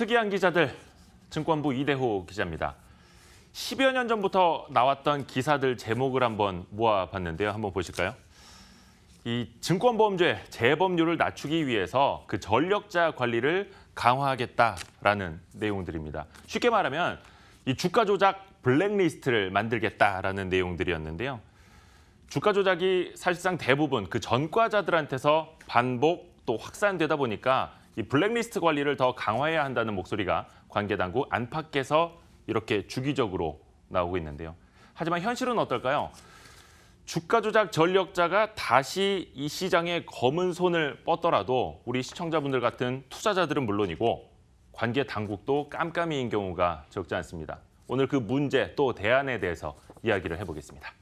특이한 기자들 증권부 이대호 기자입니다. 10여 년 전부터 나왔던 기사들 제목을 한번 모아봤는데요. 한번 보실까요? 이 증권범죄 보 재범률을 낮추기 위해서 그 전력자 관리를 강화하겠다라는 내용들입니다. 쉽게 말하면 이 주가 조작 블랙리스트를 만들겠다라는 내용들이었는데요. 주가 조작이 사실상 대부분 그 전과자들한테서 반복 또 확산되다 보니까 이 블랙리스트 관리를 더 강화해야 한다는 목소리가 관계 당국 안팎에서 이렇게 주기적으로 나오고 있는데요. 하지만 현실은 어떨까요? 주가 조작 전력자가 다시 이 시장에 검은 손을 뻗더라도 우리 시청자분들 같은 투자자들은 물론이고 관계 당국도 깜깜이인 경우가 적지 않습니다. 오늘 그 문제 또 대안에 대해서 이야기를 해보겠습니다.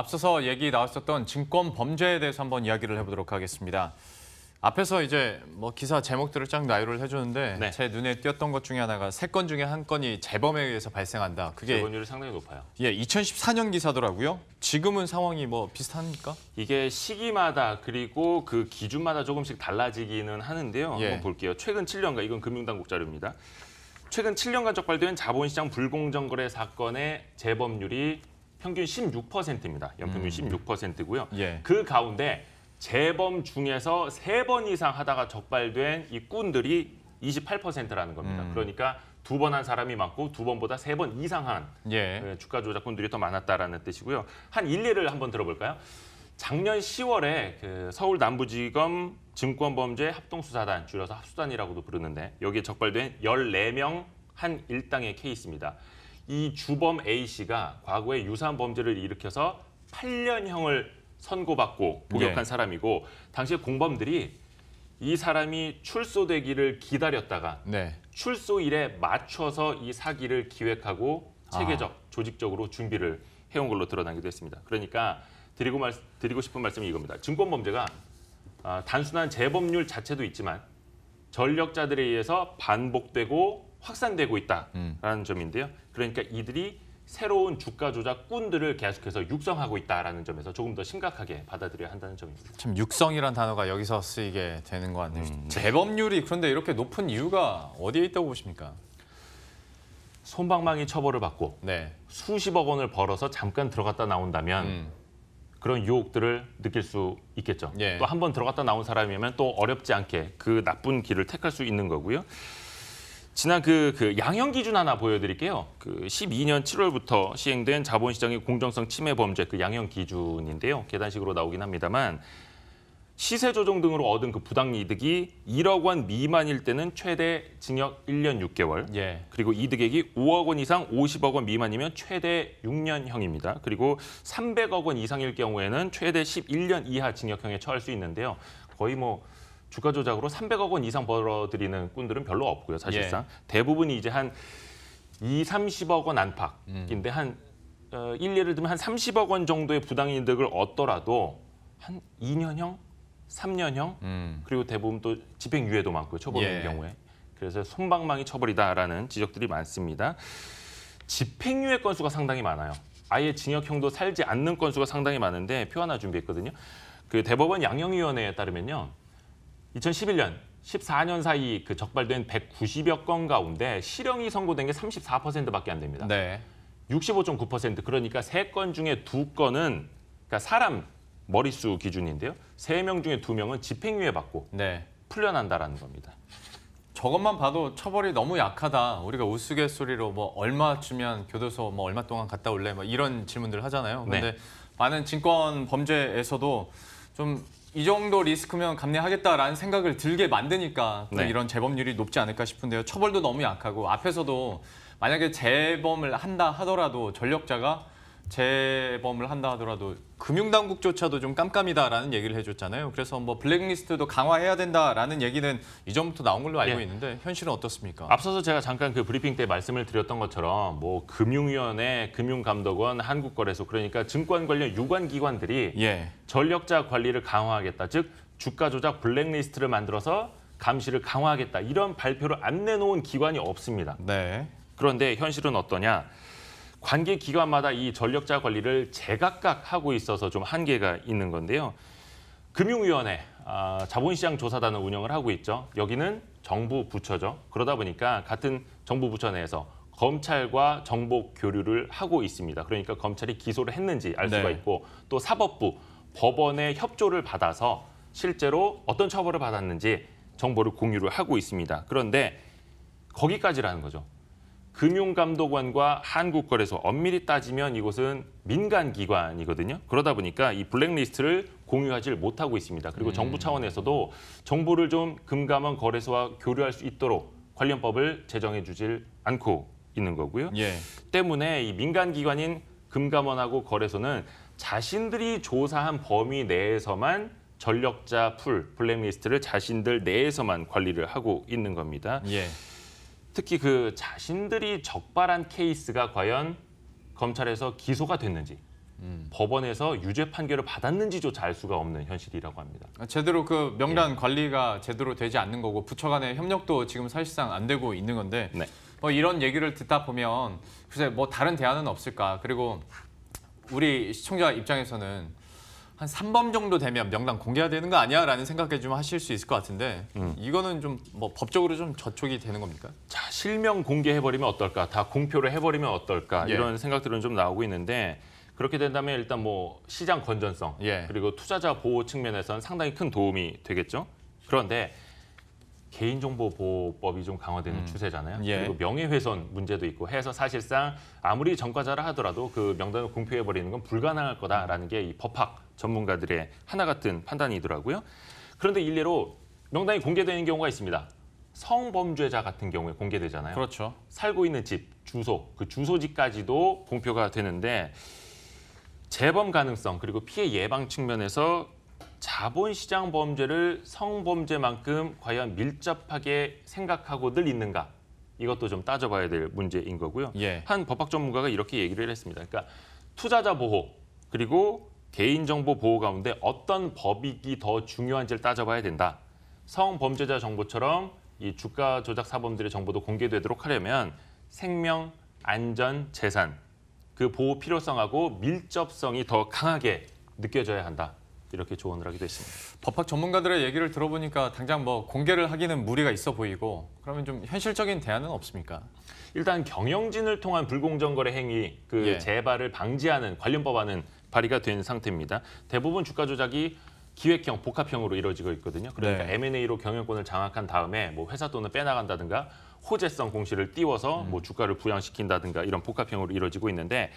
앞서서 얘기 나왔었던 증권 범죄에 대해서 한번 이야기를 해보도록 하겠습니다. 앞에서 이제 뭐 기사 제목들을 쫙 나열을 해주는데 네. 제 눈에 띄었던 것 중에 하나가 세건 중에 한 건이 재범에 의해서 발생한다. 그게 재범률이 상당히 높아요. 예, 2014년 기사더라고요. 지금은 상황이 뭐 비슷합니까? 이게 시기마다 그리고 그 기준마다 조금씩 달라지기는 하는데요. 예. 한번 볼게요. 최근 7년간 이건 금융당국 자료입니다. 최근 7년간 적발된 자본시장 불공정거래 사건의 재범률이 평균 16%입니다. 연평균 음. 16%고요. 예. 그 가운데 재범 중에서 세 번 이상 하다가 적발된 이꾼들이 28%라는 겁니다. 음. 그러니까 두 번 한 사람이 많고 두 번보다 세 번 이상한 예. 예. 주가 조작꾼들이 더 많았다라는 뜻이고요. 한 일례를 한번 들어볼까요? 작년 10월에 그 서울 남부지검 증권범죄 합동수사단, 줄여서 합수단이라고도 부르는데 여기에 적발된 14명 한 일당의 케이스입니다. 이 주범 A 씨가 과거에 유사한 범죄를 일으켜서 8년형을 선고받고 복역한 네. 사람이고 당시에 공범들이 이 사람이 출소되기를 기다렸다가 네. 출소일에 맞춰서 이 사기를 기획하고 아. 체계적, 아. 조직적으로 준비를 해온 걸로 드러나기도 했습니다. 그러니까 드리고, 말, 드리고 싶은 말씀이 이겁니다. 증권범죄가 아, 단순한 재범률 자체도 있지만 전력자들에 의해서 반복되고 확산되고 음. 있다라는 점인데요. 그러니까 이들이 새로운 주가 조작꾼들을 계속해서 육성하고 있다라는 점에서 조금 더 심각하게 받아들여야 한다는 점입니다. 참 육성이란 단어가 여기서 쓰이게 되는 것 같네요. 음. 네. 재범률이 그런데 이렇게 높은 이유가 어디에 있다고 보십니까? 손방망이 처벌을 받고 네. 수십억 원을 벌어서 잠깐 들어갔다 나온다면 음. 그런 유혹들을 느낄 수 있겠죠. 예. 또한 번 들어갔다 나온 사람이면 또 어렵지 않게 그 나쁜 길을 택할 수 있는 거고요. 지난 그, 그 양형 기준 하나 보여드릴게요. 그 12년 7월부터 시행된 자본시장의 공정성 침해 범죄 그 양형 기준인데요. 계단식으로 나오긴 합니다만 시세 조정 등으로 얻은 그 부당 이득이 1억 원 미만일 때는 최대 징역 1년 6개월. 예. 그리고 이득액이 5억 원 이상 50억 원 미만이면 최대 6년형입니다. 그리고 300억 원 이상일 경우에는 최대 11년 이하 징역형에 처할 수 있는데요. 거의 뭐 주가 조작으로 300억 원 이상 벌어들이는 꾼들은 별로 없고요. 사실상 예. 대부분이 이제 한 2, 30억 원 안팎인데 음. 한 어, 일 예를 들면 한 30억 원 정도의 부당이득을 얻더라도 한 2년형, 3년형 음. 그리고 대부분 또 집행유예도 많고요. 처벌의 예. 경우에. 그래서 손방망이 처벌이다라는 지적들이 많습니다. 집행유예 건수가 상당히 많아요. 아예 징역형도 살지 않는 건수가 상당히 많은데 표 하나 준비했거든요. 그 대법원 양형위원회에 따르면요. 2011년 14년 사이 그 적발된 190여 건 가운데 실형이 선고된 게 34%밖에 안 됩니다. 네. 65.9% 그러니까 세 건 중에 두건은 그러니까 사람 머릿수 기준인데요. 세 명 중에 두명은 집행유예 받고 네. 풀려난다라는 겁니다. 저것만 봐도 처벌이 너무 약하다. 우리가 우스갯소리로 뭐 얼마 주면 교도소 뭐 얼마 동안 갔다 올래? 뭐 이런 질문들 하잖아요. 네. 근데 네. 많은 증권 범죄에서도 좀이 정도 리스크면 감내하겠다라는 생각을 들게 만드니까 네. 이런 재범률이 높지 않을까 싶은데요. 처벌도 너무 약하고 앞에서도 만약에 재범을 한다 하더라도 전력자가 재범을 한다 하더라도 금융당국조차도 좀 깜깜이다라는 얘기를 해줬잖아요. 그래서 뭐 블랙리스트도 강화해야 된다라는 얘기는 이전부터 나온 걸로 알고 예. 있는데 현실은 어떻습니까? 앞서서 제가 잠깐 그 브리핑 때 말씀을 드렸던 것처럼 뭐 금융위원회, 금융감독원, 한국거래소 그러니까 증권 관련 유관 기관들이 예. 전력자 관리를 강화하겠다. 즉 주가 조작 블랙리스트를 만들어서 감시를 강화하겠다. 이런 발표를 안 내놓은 기관이 없습니다. 네. 그런데 현실은 어떠냐? 관계 기관마다 이 전력자 관리를 제각각 하고 있어서 좀 한계가 있는 건데요. 금융위원회, 아, 자본시장 조사단을 운영을 하고 있죠. 여기는 정부 부처죠. 그러다 보니까 같은 정부 부처 내에서 검찰과 정보 교류를 하고 있습니다. 그러니까 검찰이 기소를 했는지 알 수가 네. 있고 또 사법부, 법원의 협조를 받아서 실제로 어떤 처벌을 받았는지 정보를 공유를 하고 있습니다. 그런데 거기까지라는 거죠. 금융감독원과 한국거래소 엄밀히 따지면 이곳은 민간 기관이거든요. 그러다 보니까 이 블랙리스트를 공유하지 못하고 있습니다. 그리고 음. 정부 차원에서도 정보를 좀 금감원 거래소와 교류할 수 있도록 관련법을 제정해 주질 않고 있는 거고요. 예. 때문에 이 민간 기관인 금감원하고 거래소는 자신들이 조사한 범위 내에서만 전력자 풀 블랙리스트를 자신들 내에서만 관리를 하고 있는 겁니다. 예. 특히 그 자신들이 적발한 케이스가 과연 검찰에서 기소가 됐는지 음. 법원에서 유죄 판결을 받았는지조차 알 수가 없는 현실이라고 합니다. 아, 제대로 그 명단 예. 관리가 제대로 되지 않는 거고 부처 간의 협력도 지금 사실상 안 되고 있는 건데 네. 뭐 이런 얘기를 듣다 보면 글쎄 뭐 다른 대안은 없을까 그리고 우리 시청자 입장에서는 한 3범 정도 되면 명단 공개가 되는 거 아니야? 라는 생각까좀 하실 수 있을 것 같은데 음. 이거는 좀 뭐 법적으로 좀 저촉이 되는 겁니까? 자, 실명 공개해버리면 어떨까? 다 공표를 해버리면 어떨까? 예. 이런 생각들은 좀 나오고 있는데 그렇게 된다면 일단 뭐 시장 건전성 예. 그리고 투자자 보호 측면에서는 상당히 큰 도움이 되겠죠. 그런데 개인정보보호법이 좀 강화되는 음. 추세잖아요. 예. 그리고 명예훼손 문제도 있고 해서 사실상 아무리 전과자라 하더라도 그 명단을 공표해버리는 건 불가능할 거다라는 게 이 법학 전문가들의 하나 같은 판단이더라고요. 그런데 일례로 명단이 공개되는 경우가 있습니다. 성범죄자 같은 경우에 공개되잖아요. 그렇죠. 살고 있는 집, 주소, 그 주소지까지도 공표가 되는데 재범 가능성 그리고 피해 예방 측면에서 자본시장 범죄를 성범죄만큼 과연 밀접하게 생각하고늘 있는가 이것도 좀 따져봐야 될 문제인 거고요. 예. 한 법학 전문가가 이렇게 얘기를 했습니다. 그러니까 투자자 보호 그리고 개인정보 보호 가운데 어떤 법익이 더 중요한지를 따져봐야 된다. 성범죄자 정보처럼 이 주가 조작 사범들의 정보도 공개되도록 하려면 생명, 안전, 재산 그 보호 필요성하고 밀접성이 더 강하게 느껴져야 한다. 이렇게 조언을 하기도 했습니다. 법학 전문가들의 얘기를 들어보니까 당장 뭐 공개를 하기는 무리가 있어 보이고 그러면 좀 현실적인 대안은 없습니까? 일단 경영진을 통한 불공정거래 행위 그 예. 재발을 방지하는 관련 법안은 발의가 된 상태입니다. 대부분 주가 조작이 기획형, 복합형으로 이루어지고 있거든요. 그러니까 네. M&A로 경영권을 장악한 다음에 뭐 회사 돈을 빼나간다든가 호재성 공시를 띄워서 음. 뭐 주가를 부양시킨다든가 이런 복합형으로 이루어지고 있는데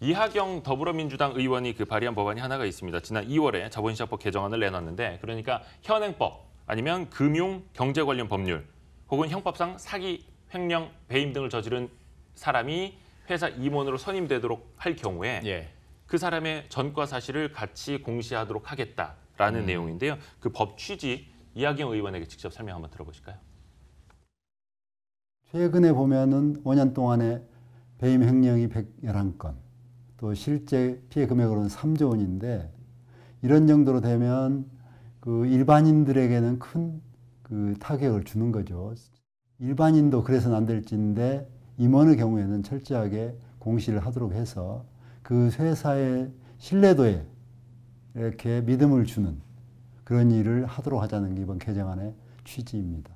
이하경 더불어민주당 의원이 그 발의한 법안이 하나가 있습니다. 지난 2월에 자본시장법 개정안을 내놨는데 그러니까 현행법 아니면 금융 경제 관련 법률 혹은 형법상 사기, 횡령, 배임 등을 저지른 사람이 회사 임원으로 선임되도록 할 경우에 예. 그 사람의 전과 사실을 같이 공시하도록 하겠다라는 음. 내용인데요. 그 법 취지 이학영 의원에게 직접 설명 한번 들어보실까요? 최근에 보면은 5년 동안에 배임 횡령이 111건, 또 실제 피해 금액으로는 3조 원인데 이런 정도로 되면 그 일반인들에게는 큰그 타격을 주는 거죠. 일반인도 그래서는 안 될지인데 임원의 경우에는 철저하게 공시를 하도록 해서 그 회사의 신뢰도에 이렇게 믿음을 주는 그런 일을 하도록 하자는 게 이번 개정안의 취지입니다.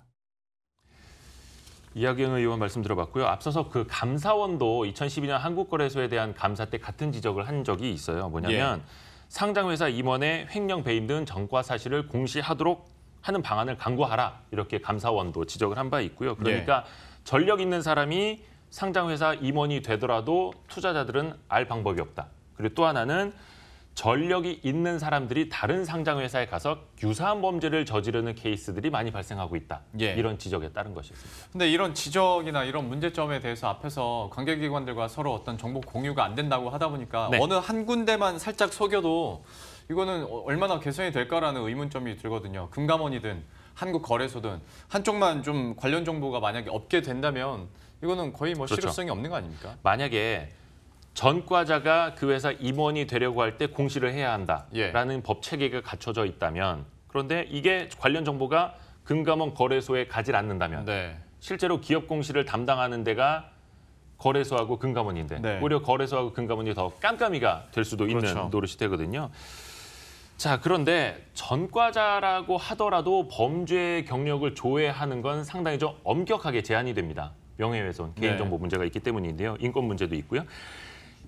이학영 의원 말씀 들어봤고요. 앞서서 그 감사원도 2012년 한국거래소에 대한 감사 때 같은 지적을 한 적이 있어요. 뭐냐면 예. 상장회사 임원의 횡령 배임 등 전과 사실을 공시하도록 하는 방안을 강구하라 이렇게 감사원도 지적을 한 바 있고요. 그러니까 예. 전력 있는 사람이 상장회사 임원이 되더라도 투자자들은 알 방법이 없다. 그리고 또 하나는 전력이 있는 사람들이 다른 상장회사에 가서 유사한 범죄를 저지르는 케이스들이 많이 발생하고 있다. 예. 이런 지적에 따른 것이었습니다. 근데 이런 지적이나 이런 문제점에 대해서 앞에서 관계기관들과 서로 어떤 정보 공유가 안 된다고 하다 보니까 네. 어느 한 군데만 살짝 속여도 이거는 얼마나 개선이 될까라는 의문점이 들거든요. 금감원이든 한국거래소든 한쪽만 좀 관련 정보가 만약에 없게 된다면 이거는 거의 뭐 그렇죠. 실효성이 없는 거 아닙니까? 만약에 전과자가 그 회사 임원이 되려고 할 때 공시를 해야 예. 한다라는 예. 법 체계가 갖춰져 있다면 그런데 이게 관련 정보가 금감원 거래소에 가지 않는다면 네. 실제로 기업 공시를 담당하는 데가 거래소하고 금감원인데 네. 오히려 거래소하고 금감원이 더 깜깜이가 될 수도 있는 그렇죠. 노릇이 되거든요. 자 그런데 전과자라고 하더라도 범죄 경력을 조회하는 건 상당히 좀 엄격하게 제한이 됩니다. 명예훼손, 네. 개인정보 네. 문제가 있기 때문인데요. 인권 문제도 있고요.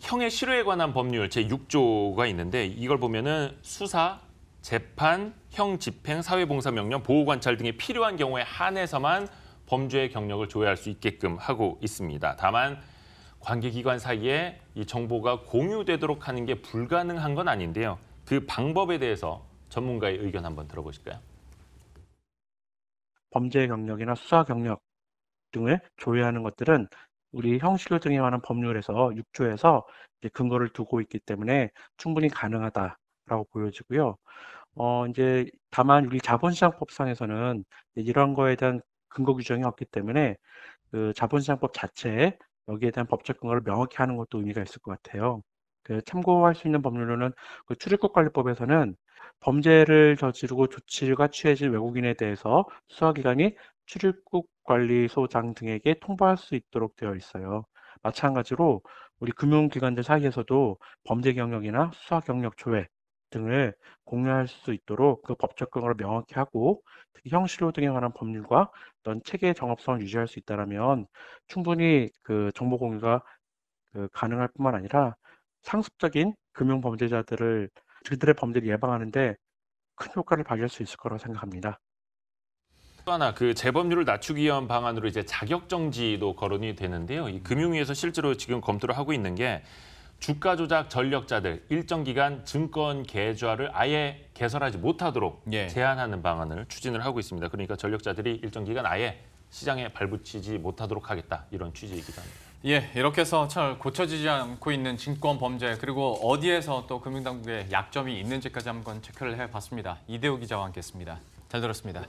형의 실효에 관한 법률 제6조가 있는데 이걸 보면은 수사, 재판, 형 집행, 사회봉사명령, 보호관찰 등의 필요한 경우에 한해서만 범죄의 경력을 조회할 수 있게끔 하고 있습니다. 다만 관계기관 사이에 이 정보가 공유되도록 하는 게 불가능한 건 아닌데요. 그 방법에 대해서 전문가의 의견 한번 들어보실까요? 범죄 경력이나 수사 경력 등을 조회하는 것들은 우리 형식을 등에 관한 법률에서 6조에서 근거를 두고 있기 때문에 충분히 가능하다라고 보여지고요. 어, 이제 다만 우리 자본시장법상에서는 이런 거에 대한 근거 규정이 없기 때문에 그 자본시장법 자체에 여기에 대한 법적 근거를 명확히 하는 것도 의미가 있을 것 같아요. 그 참고할 수 있는 법률로는 그 출입국관리법에서는 범죄를 저지르고 조치가 취해진 외국인에 대해서 수사기관이 출입국 관리소장 등에게 통보할 수 있도록 되어 있어요. 마찬가지로 우리 금융기관들 사이에서도 범죄 경력이나 수사 경력 조회 등을 공유할 수 있도록 그 법적 근거를 명확히 하고 특히 형실로 등에 관한 법률과 어떤 체계의 정합성을 유지할 수 있다라면 충분히 그 정보 공유가 그 가능할 뿐만 아니라 상습적인 금융 범죄자들을 그들의 범죄를 예방하는데 큰 효과를 발휘할 수 있을 거라고 생각합니다. 또 하나 그 재범률을 낮추기 위한 방안으로 이제 자격 정지도 거론이 되는데요. 이 금융위에서 실제로 지금 검토를 하고 있는 게 주가 조작 전력자들 일정 기간 증권 계좌를 아예 개설하지 못하도록 예. 제한하는 방안을 추진을 하고 있습니다. 그러니까 전력자들이 일정 기간 아예 시장에 발붙이지 못하도록 하겠다 이런 취지이기도 합니다. 예, 이렇게 해서 잘 고쳐지지 않고 있는 증권 범죄 그리고 어디에서 또 금융당국의 약점이 있는지까지 한번 체크를 해봤습니다. 이대호 기자와 함께했습니다. 잘 들었습니다.